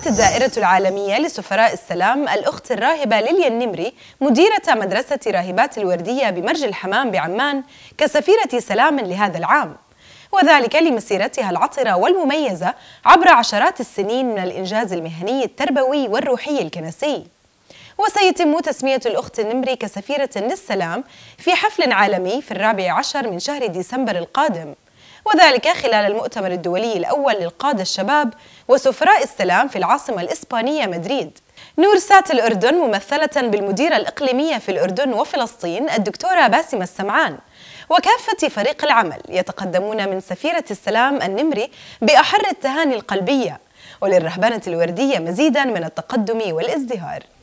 استضافت الدائرة العالمية لسفراء السلام الأخت الراهبة ليليا النمري مديرة مدرسة راهبات الوردية بمرج الحمام بعمان كسفيرة سلام لهذا العام وذلك لمسيرتها العطرة والمميزة عبر عشرات السنين من الإنجاز المهني التربوي والروحي الكنسي وسيتم تسمية الأخت النمري كسفيرة للسلام في حفل عالمي في الرابع عشر من شهر ديسمبر القادم وذلك خلال المؤتمر الدولي الأول للقادة الشباب وسفراء السلام في العاصمة الإسبانية مدريد نور سات الأردن ممثلة بالمديرة الإقليمية في الأردن وفلسطين الدكتورة باسمة السمعان وكافة فريق العمل يتقدمون من سفيرة السلام النمري بأحر التهاني القلبية وللرهبنة الوردية مزيدا من التقدم والازدهار